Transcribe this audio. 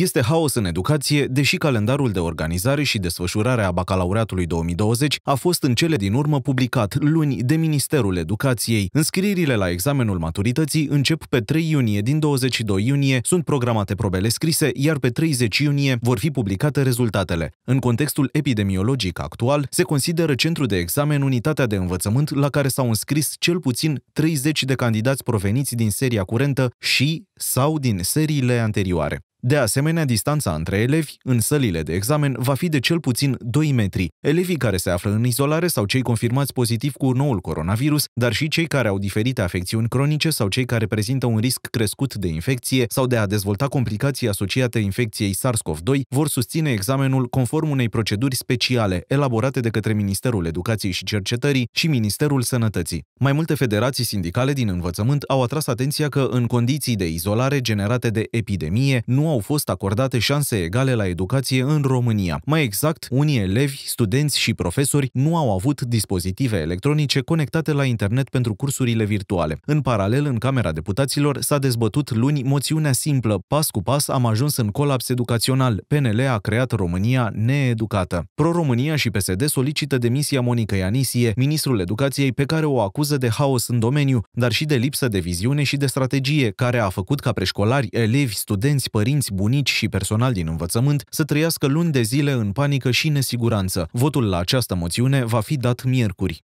Este haos în educație, deși calendarul de organizare și desfășurare a bacalaureatului 2020 a fost în cele din urmă publicat luni de Ministerul Educației. Înscririle la examenul maturității încep pe 3 iunie din 22 iunie, sunt programate probele scrise, iar pe 30 iunie vor fi publicate rezultatele. În contextul epidemiologic actual, se consideră centru de examen unitatea de învățământ la care s-au înscris cel puțin 30 de candidați proveniți din seria curentă și sau din seriile anterioare. De asemenea, distanța între elevi în sălile de examen va fi de cel puțin 2 metri. Elevii care se află în izolare sau cei confirmați pozitiv cu noul coronavirus, dar și cei care au diferite afecțiuni cronice sau cei care prezintă un risc crescut de infecție sau de a dezvolta complicații asociate infecției SARS-CoV-2 vor susține examenul conform unei proceduri speciale elaborate de către Ministerul Educației și Cercetării și Ministerul Sănătății. Mai multe federații sindicale din învățământ au atras atenția că în condiții de izolare generate de epidemie nu nu au fost acordate șanse egale la educație în România. Mai exact, unii elevi, studenți și profesori nu au avut dispozitive electronice conectate la internet pentru cursurile virtuale. În paralel, în Camera Deputaților s-a dezbătut luni moțiunea simplă Pas cu pas am ajuns în colaps educațional. PNL a creat România needucată. Pro-România și PSD solicită demisia Monica Ianisie, ministrul educației pe care o acuză de haos în domeniu, dar și de lipsă de viziune și de strategie, care a făcut ca preșcolari, elevi, studenți, părinți părinți, bunici și personal din învățământ să trăiască luni de zile în panică și nesiguranță. Votul la această moțiune va fi dat miercuri.